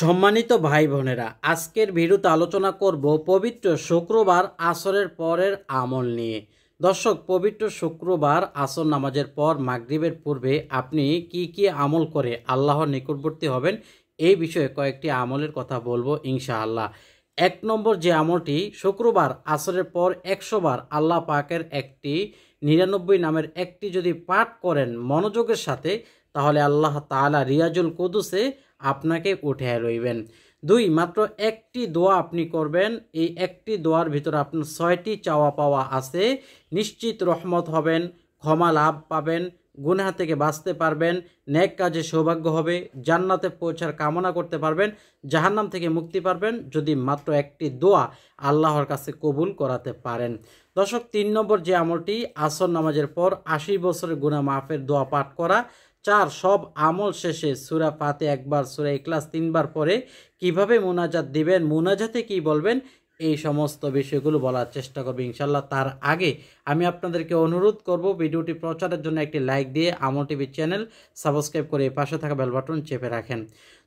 সম্মানিত ভাই বোনেরা আজকের ভিডিওতে আলোচনা করব পবিত্র শুক্রবার আসরের পরের আমল নিয়ে দর্শক পবিত্র শুক্রবার আসর নামাজের পর মাগরীবের পূর্বে আপনি কি কি আমল করে আল্লাহর নিকটবর্তী হবেন এই বিষয়ে কয়েকটি আমলের কথা বলবো ইনশাআল্লাহ এক নম্বর যে আমলটি শুক্রবার আসরের পর একশোবার আল্লাহ পাকের একটি নিরানব্বই নামের একটি যদি পাঠ করেন মনোযোগের সাথে তাহলে আল্লাহ তালা রিয়াজুল কুদুসে আপনাকে উঠে রইবেন দুই মাত্র একটি দোয়া আপনি করবেন এই একটি দোয়ার ভিতরে আপনার ছয়টি চাওয়া পাওয়া আছে নিশ্চিত রহমত হবেন ক্ষমা লাভ পাবেন গুনহা থেকে বাঁচতে পারবেন ন্যাক কাজে সৌভাগ্য হবে জান্নাতে পৌঁছার কামনা করতে পারবেন জাহান্নাম থেকে মুক্তি পারবেন যদি মাত্র একটি দোয়া আল্লাহর কাছে কবুল করাতে পারেন দর্শক তিন নম্বর যে আমলটি আসর নামাজের পর আশি বছরের গুনা মাফের দোয়া পাঠ করা চার সব আমল শেষে সুরা পাতে একবার সুরা ইকলাস তিনবার পরে কিভাবে মোনাজাত দিবেন মোনাজাতে কি বলবেন এই সমস্ত বিষয়গুলো বলার চেষ্টা করবে ইনশাল্লাহ তার আগে আমি আপনাদেরকে অনুরোধ করব ভিডিওটি প্রচারের জন্য একটি লাইক দিয়ে আমল টিভি চ্যানেল সাবস্ক্রাইব করে পাশে থাকা বেল বাটন চেপে রাখেন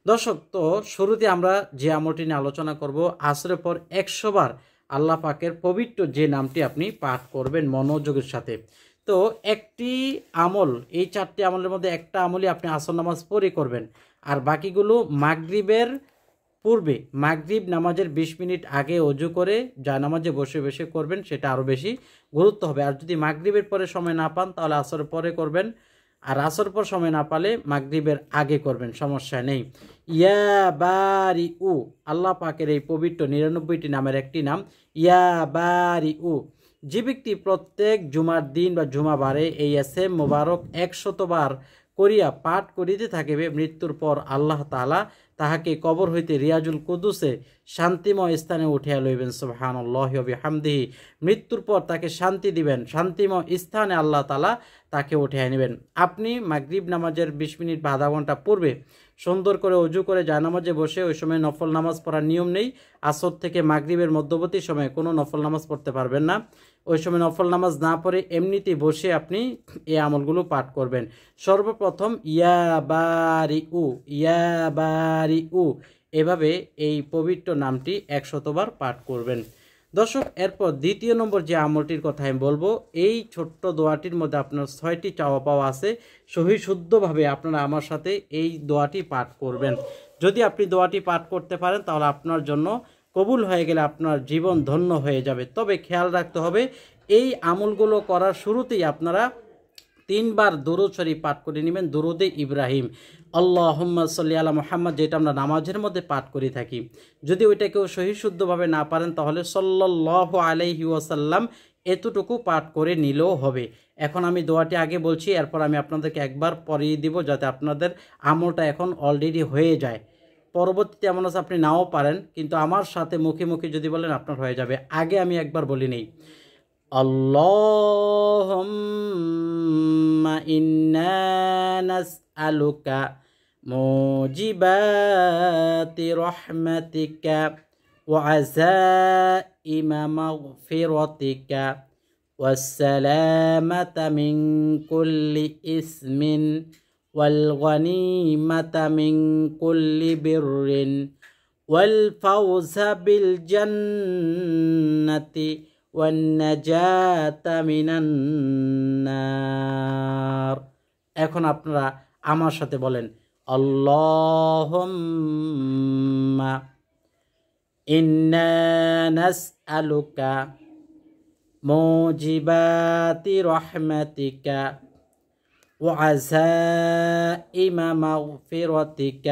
দর্শক তো শুরুতে আমরা যে আমলটি নিয়ে আলোচনা করব আসরের পর একশোবার আল্লাহ পাকের পবিত্র যে নামটি আপনি পাঠ করবেন মনোযোগের সাথে তো একটি আমল এই চারটি আমলের মধ্যে একটা আমলই আপনি আসর নামাজ পরে করবেন আর বাকিগুলো মাগরীবের পূর্বে মাগরিব নামাজের ২০ মিনিট আগে অজু করে যা নামাজে বসে বসে করবেন সেটা আরও বেশি গুরুত্ব হবে আর যদি মাগরিবের পরে সময় না পান তাহলে আসর পরে করবেন আর আসর পর সময় না পালে মাগরিবের আগে করবেন সমস্যা নেই ইয়া বারি উ আল্লাহ পাকের এই পবিত্র নিরানব্বইটি নামের একটি নাম ইয়া বারি উ যে ব্যক্তি প্রত্যেক জুমার দিন বা জুমাবারে এই এসএম মোবারক একশতবার করিয়া পাঠ করিতে থাকিবে মৃত্যুর পর আল্লাহ তালা তাহাকে কবর হইতে রিয়াজুল কুদুসে শান্তিময় স্থানে উঠিয়া লইবেন সুবাহানল্লাহবি হামদিহি মৃত্যুর পর তাকে শান্তি দিবেন শান্তিময় স্থানে আল্লাহ তালা তাকে উঠিয়ে নেবেন আপনি মাগরীব নামাজের বিশ মিনিট বা আধা ঘন্টা পূর্বে সুন্দর করে অজু করে জায়নামাজে বসে ওই সময় নফল নামাজ পড়ার নিয়ম নেই আসর থেকে মাগরীবের মধ্যবর্তী সময়ে কোনো নফল নামাজ পড়তে পারবেন না ওই সময় নফল নামাজ না পড়ে এমনিতেই বসে আপনি এই আমলগুলো পাঠ করবেন সর্বপ্রথম ইয়া বারি উ ইয়া বারি উ এভাবে এই পবিত্র নামটি একশতবার পাঠ করবেন দর্শক এরপর দ্বিতীয় নম্বর যে আমলটির কথা আমি বলবো এই ছোট্ট দোয়াটির মধ্যে আপনার ছয়টি চাওয়া পাওয়া আছে সহি শুদ্ধভাবে আপনারা আমার সাথে এই দোয়াটি পাঠ করবেন যদি আপনি দোয়াটি পাঠ করতে পারেন তাহলে আপনার জন্য কবুল হয়ে গেলে আপনার জীবন ধন্য হয়ে যাবে তবে খেয়াল রাখতে হবে এই আমলগুলো করার শুরুতেই আপনারা তিনবার দরুদ শরীফ পাঠ করে নেবেন দরুদে ইব্রাহিম আল্লাহম্মদ সাল্লি আল্লাহ মোহাম্মদ যেটা আমরা নামাজের মধ্যে পাঠ করে থাকি যদি ওইটা কেউ সহিশুদ্ধভাবে না পারেন তাহলে সল্লাহ আলাইহি ওয়াসাল্লাম এতটুকু পাঠ করে নিলেও হবে এখন আমি দোয়াটি আগে বলছি এরপর আমি আপনাদেরকে একবার পরিয়ে দিব যাতে আপনাদের আমলটা এখন অলরেডি হয়ে যায় পরবর্তীতে এমন আছে আপনি নাও পারেন কিন্তু আমার সাথে মুখে মুখে যদি বলেন আপনার হয়ে যাবে আগে আমি একবার বলি নেই আল্লাহুম্মা ইন্না নাসআলুকা মুজিবাতি রহমাতিকা ওয়া আযাইম মাগফিরাতিকা والسلامة من كل ইসমিন والغنيمة من كل بر والفوز بالجنة والنجاة من النار এখন আপনারা আমার সাথে বলেন আল্লাহুম্মা ইন্না নাসআলুকা মুজিবাতি রাহমাতিকা وعزائم مغفرتك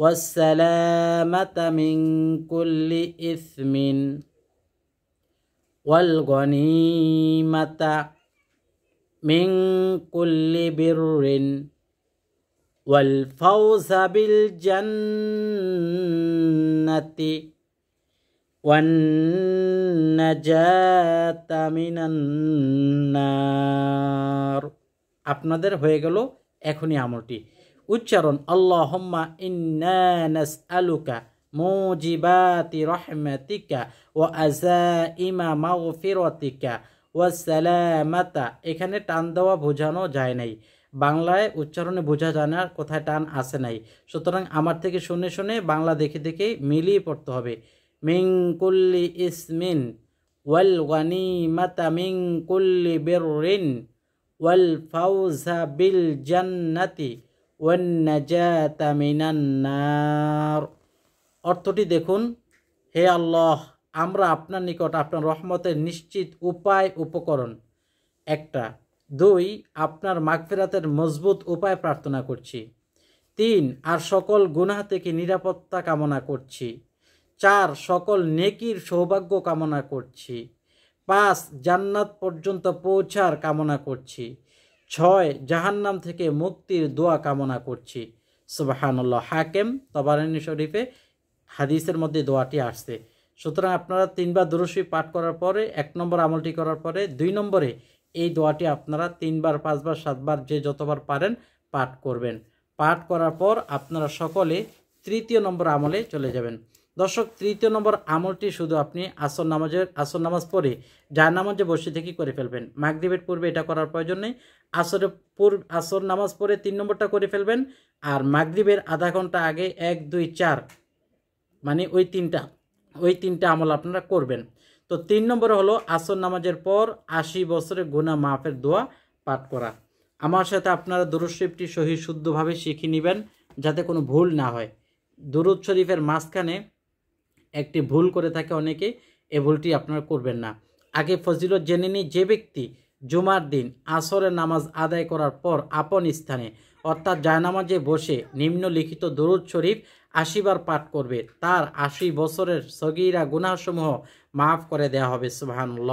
والسلامة من كل إثم والغنيمة من كل بر والفوز بالجنة والنجاة من النار আপনাদের হয়ে গেল এখনই আমলটি উচ্চারণ আল্লাহম্মা ইন্নানাস আলুকা মোজিবাতি রহমাতিকা ও আজা ইমা মা ও ও সালামাতা এখানে টান দেওয়া বোঝানো যায় নাই বাংলায় উচ্চারণে বোঝা যায় না কোথায় টান আসে নাই সুতরাং আমার থেকে শুনে শুনে বাংলা দেখে দেখে মিলিয়ে পড়তে হবে মিং কুল্লি ইসমিন ওয়াল ওয়ানি মাতা মিং কুল্লি বেরিন ওয়াল ফাউজা জান্নাতি নার অর্থটি দেখুন হে আল্লাহ আমরা আপনার নিকট আপনার রহমতের নিশ্চিত উপায় উপকরণ একটা দুই আপনার মাগফেরাতের মজবুত উপায় প্রার্থনা করছি তিন আর সকল গুনা থেকে নিরাপত্তা কামনা করছি চার সকল নেকির সৌভাগ্য কামনা করছি পাঁচ জান্নাত পর্যন্ত পৌঁছার কামনা করছি ছয় জাহান্নাম থেকে মুক্তির দোয়া কামনা করছি সুবাহানুল্লাহ হাকেম তবারানী শরীফে হাদিসের মধ্যে দোয়াটি আসছে সুতরাং আপনারা তিনবার দুরসি পাঠ করার পরে এক নম্বর আমলটি করার পরে দুই নম্বরে এই দোয়াটি আপনারা তিনবার পাঁচবার সাতবার যে যতবার পারেন পাঠ করবেন পাঠ করার পর আপনারা সকলে তৃতীয় নম্বর আমলে চলে যাবেন দর্শক তৃতীয় নম্বর আমলটি শুধু আপনি আসর নামাজের আসর নামাজ পরে যার নামাজে বসে থেকে করে ফেলবেন মাগদীপের পূর্বে এটা করার প্রয়োজন নেই আসরের পূর্ব আসর নামাজ পরে তিন নম্বরটা করে ফেলবেন আর মাগদীপের আধা ঘন্টা আগে এক দুই চার মানে ওই তিনটা ওই তিনটা আমল আপনারা করবেন তো তিন নম্বর হলো আসর নামাজের পর আশি বছরের গুণা মাফের দোয়া পাঠ করা আমার সাথে আপনারা দুরুদ সহি শুদ্ধভাবে শিখে নেবেন যাতে কোনো ভুল না হয় দুরুদ শরীফের মাঝখানে একটি ভুল করে থাকে অনেকে এ ভুলটি আপনারা করবেন না আগে ফজিলত জেনে নিই যে ব্যক্তি জুমার দিন আসরের নামাজ আদায় করার পর আপন স্থানে অর্থাৎ জায়নামাজে বসে নিম্নলিখিত দরুদ শরীফ আশিবার পাঠ করবে তার আশি বছরের সগিরা গুনাসমূহ মাফ করে দেয়া হবে ল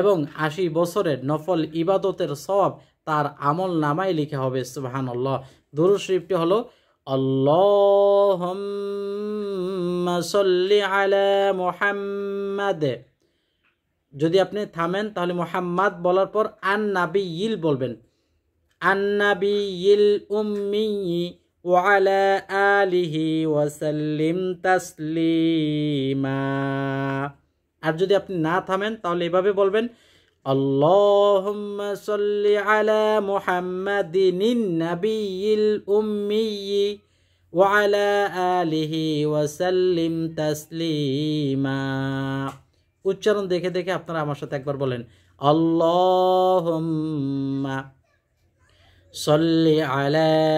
এবং আশি বছরের নফল ইবাদতের সব তার আমল নামায় লিখে হবে সুবাহানুল্লাহ দরুদ শরীফটি হলো আল্লাহম্মা সল্লি আলা মোহাম্মদ যদি আপনি থামেন তাহলে মোহাম্মদ বলার পর আন্নাবি ইল বলবেন আন্নাবি ইল উম্মি ওয়ালা আলিহি ওয়াসাল্লিম তাসলিমা আর যদি আপনি না থামেন তাহলে এভাবে বলবেন اللهم صل على محمد النبي الأمي وعلى آله وسلم تسليما উচ্চারণ দেখে দেখে আপনারা আমার সাথে একবার বলেন আল্লাহুম্মা সল্লি আলা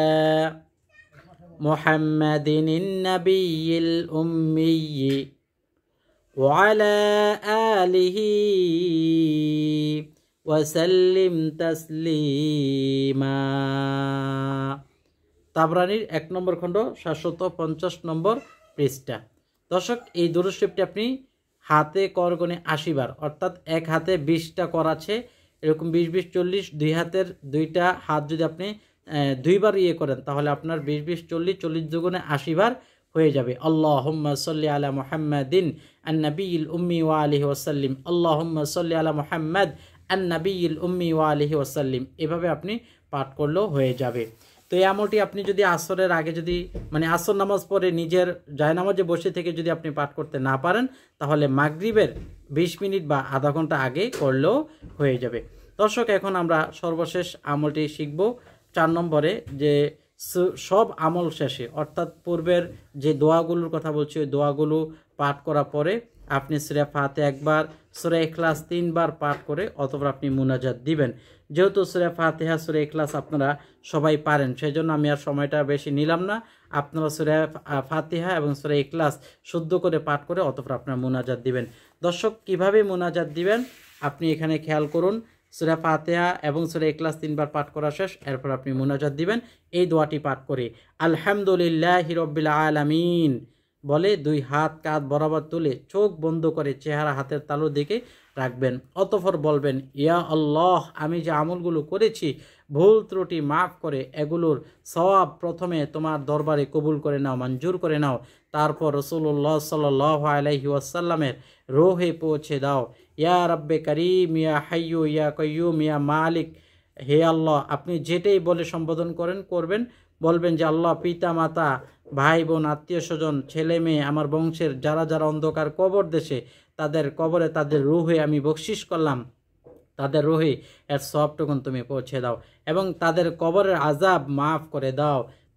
মুহাম্মাদিন নাবিয়িল উম্মিয়্যি وعلى آله ওয়াসাল্লিম তাসলিমা তাবরানির এক নম্বর খণ্ড সাতশত পঞ্চাশ নম্বর পৃষ্ঠা দর্শক এই দুরুশিপটি আপনি হাতে করগণে আশি বার অর্থাৎ এক হাতে বিশটা কর আছে এরকম বিশ বিশ চল্লিশ দুই হাতের দুইটা হাত যদি আপনি দুইবার ইয়ে করেন তাহলে আপনার বিশ বিশ চল্লিশ চল্লিশ দুগুণে আশিবার হয়ে যাবে আল্লাহ সাল্লি সল্লি আলা মোহাম্মদিন আন্নাবিল উম্মি ওয়া আলহি ওয়াসাল্লিম আল্লাহ সাল্লি সল্লি আলা মোহাম্মদ আন্নাবিল উম্মি ওয়া আলহি ওয়াসাল্লিম এভাবে আপনি পাঠ করলেও হয়ে যাবে তো এই আমলটি আপনি যদি আসরের আগে যদি মানে আসর নামাজ পরে নিজের জায়নামাজে বসে থেকে যদি আপনি পাঠ করতে না পারেন তাহলে মাগরীবের ২০ মিনিট বা আধা ঘন্টা আগে করলেও হয়ে যাবে দর্শক এখন আমরা সর্বশেষ আমলটি শিখব চার নম্বরে যে সব আমল শেষে অর্থাৎ পূর্বের যে দোয়াগুলোর কথা বলছি ওই দোয়াগুলো পাঠ করা পরে আপনি সুরে ফাতে একবার সুরে এখলাস তিনবার পাঠ করে অথবা আপনি মুনাজাত দিবেন যেহেতু সুরে ফাতেহা সুরে এখলাস আপনারা সবাই পারেন সেই জন্য আমি আর সময়টা বেশি নিলাম না আপনারা সুরে ফাতেহা এবং সুরে এখলাস শুদ্ধ করে পাঠ করে অথবা আপনারা মুনাজাত দিবেন দর্শক কিভাবে মুনাজাত দিবেন আপনি এখানে খেয়াল করুন সুরা ফাতেহা এবং সুরা এক্লাস তিনবার পাঠ করা শেষ এরপর আপনি মুনাজাত দিবেন এই দোয়াটি পাঠ করে আলহামদুলিল্লাহ হিরব্বিল আলামিন বলে দুই হাত কাঁধ বরাবর তুলে চোখ বন্ধ করে চেহারা হাতের তালুর দিকে রাখবেন অতফর বলবেন ইয়া আল্লাহ আমি যে আমলগুলো করেছি ভুল ত্রুটি মাফ করে এগুলোর সবাব প্রথমে তোমার দরবারে কবুল করে নাও মঞ্জুর করে নাও তারপর রসুল্লাহ সাল আলহি ওয়াসাল্লামের রোহে পৌঁছে দাও ইয়া রব্বে করিম ইয়া হাইয়ু ইয়া কয়ুম ইয়া মালিক হে আল্লাহ আপনি যেটাই বলে সম্বোধন করেন করবেন বলবেন যে আল্লাহ পিতা মাতা ভাই বোন আত্মীয় স্বজন ছেলে মেয়ে আমার বংশের যারা যারা অন্ধকার কবর দেশে তাদের কবরে তাদের রুহে আমি বকশিস করলাম তাদের রুহে এর সবটুকুন তুমি পৌঁছে দাও এবং তাদের কবরের আজাব মাফ করে দাও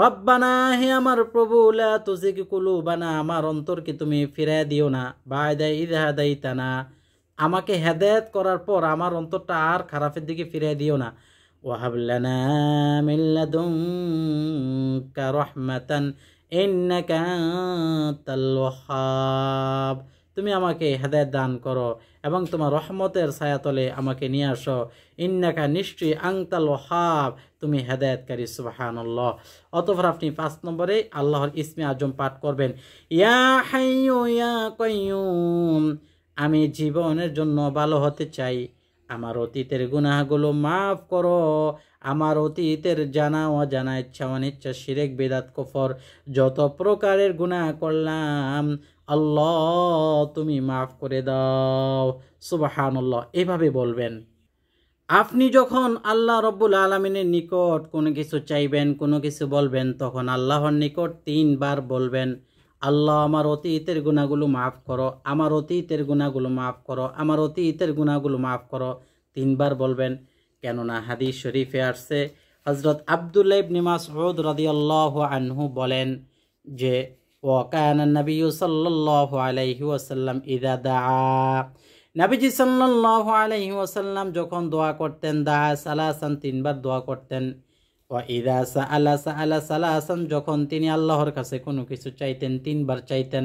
রব্বানা হে আমার প্রভু লা তুজিক কুলুবানা আমার অন্তরকে তুমি ফিরায় দিও না বায়দাই ইদাহাদাইতানা আমাকে হেদায়ত করার পর আমার অন্তরটা আর খারাপের দিকে ফিরাই দিও না ওয়াহাবলানা মিল্লাদুঙ্কা রহমাতান ইন্নাকা তাল তুমি আমাকে হেদায়ত দান করো এবং তোমার রহমতের ছায়াতলে আমাকে নিয়ে আসো ইন্নাকা নিশ্চয়ই আংতাল হাব তুমি হেদায়তকারী সুবাহানল্লাহ অতপর আপনি পাঁচ নম্বরে আল্লাহর ইসমে আজম পাঠ করবেন ইয়া ইয়া আমি জীবনের জন্য ভালো হতে চাই আমার অতীতের গুনাহগুলো মাফ করো আমার অতীতের জানা জানা ইচ্ছা অনিচ্ছা সিরেক বেদাত কফর যত প্রকারের গুণা করলাম আল্লাহ তুমি মাফ করে দাও সুবাহানল্লাহ এভাবে বলবেন আপনি যখন আল্লাহ রব্বুল আলমিনের নিকট কোনো কিছু চাইবেন কোনো কিছু বলবেন তখন আল্লাহর নিকট তিনবার বলবেন আল্লাহ আমার অতীতের গুণাগুলো মাফ করো আমার অতীতের গুণাগুলো মাফ করো আমার অতীতের গুণাগুলো মাফ করো তিনবার বলবেন কেননা হাদিস শরীফে আসছে হজরত আবদুল্লাহ ইবনে মাসউদ আল্লাহ আনহু বলেন যে ওয়াকান নবী সাল্লাহ আলাইহি ওয়াসাল্লাম ইদা দা নাবিজি সাল্লাহ আলহি ওসাল্লাম যখন দোয়া করতেন দা সালাসান তিনবার দোয়া করতেন ও ইদা সা আল্লাহ সা আল্লাহ সালাহাসান যখন তিনি আল্লাহর কাছে কোনো কিছু চাইতেন তিনবার চাইতেন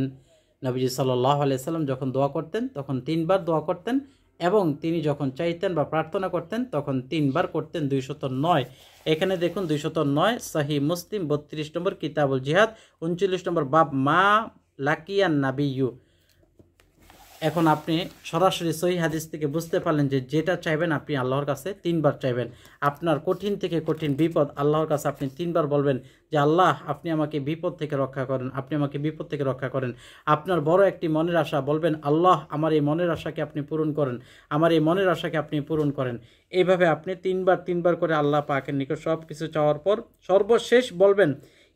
নবীজি সাল্লাহ আলিয়া সাল্লাম যখন দোয়া করতেন তখন তিনবার দোয়া করতেন এবং তিনি যখন চাইতেন বা প্রার্থনা করতেন তখন তিনবার করতেন দুইশত নয় এখানে দেখুন দুইশত নয় সাহি মুসলিম বত্রিশ নম্বর কিতাবুল জিহাদ উনচল্লিশ নম্বর বাব মা লাকিয়ান নাবিউ এখন আপনি সরাসরি সহি হাদিস থেকে বুঝতে পারলেন যে যেটা চাইবেন আপনি আল্লাহর কাছে তিনবার চাইবেন আপনার কঠিন থেকে কঠিন বিপদ আল্লাহর কাছে আপনি তিনবার বলবেন যে আল্লাহ আপনি আমাকে বিপদ থেকে রক্ষা করেন আপনি আমাকে বিপদ থেকে রক্ষা করেন আপনার বড় একটি মনের আশা বলবেন আল্লাহ আমার এই মনের আশাকে আপনি পূরণ করেন আমার এই মনের আশাকে আপনি পূরণ করেন এইভাবে আপনি তিনবার তিনবার করে আল্লাহ পাকের নিকট সব কিছু চাওয়ার পর সর্বশেষ বলবেন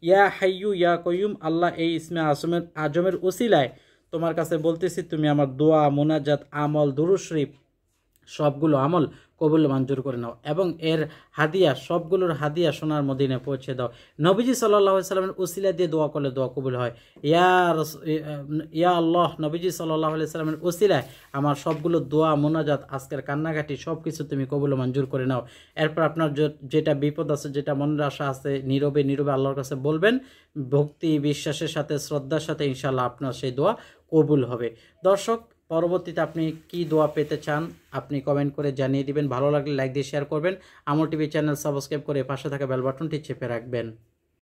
ইয়া হাইয়ু ইয়া কয়ুম আল্লাহ এই ইসমে আসমের আজমের ওসিলায় তোমার কাছে বলতেছি তুমি আমার দোয়া মোনাজাত আমল দুরুশরীফ সবগুলো আমল কবুল মঞ্জুর করে নাও এবং এর হাদিয়া সবগুলোর হাদিয়া সোনার মদিনে পৌঁছে দাও নবীজি সাল্লাহ সাল্লামের উসিলা দিয়ে দোয়া করলে দোয়া কবুল হয় ইয়া ইয়া আল্লাহ নবীজি সাল্লাহ সাল্লামের উসিলায় আমার সবগুলো দোয়া মোনাজাত আজকের কান্নাকাটি সব কিছু তুমি কবুল মঞ্জুর করে নাও এরপর আপনার যেটা বিপদ আছে যেটা মনের আশা আছে নীরবে নীরবে আল্লাহর কাছে বলবেন ভক্তি বিশ্বাসের সাথে শ্রদ্ধার সাথে ইনশাল্লাহ আপনার সেই দোয়া কবুল হবে দর্শক পরবর্তীতে আপনি কি দোয়া পেতে চান আপনি কমেন্ট করে জানিয়ে দিবেন ভালো লাগলে লাইক দিয়ে শেয়ার করবেন আমল টিভি চ্যানেল সাবস্ক্রাইব করে পাশে থাকা বেল বাটনটি চেপে রাখবেন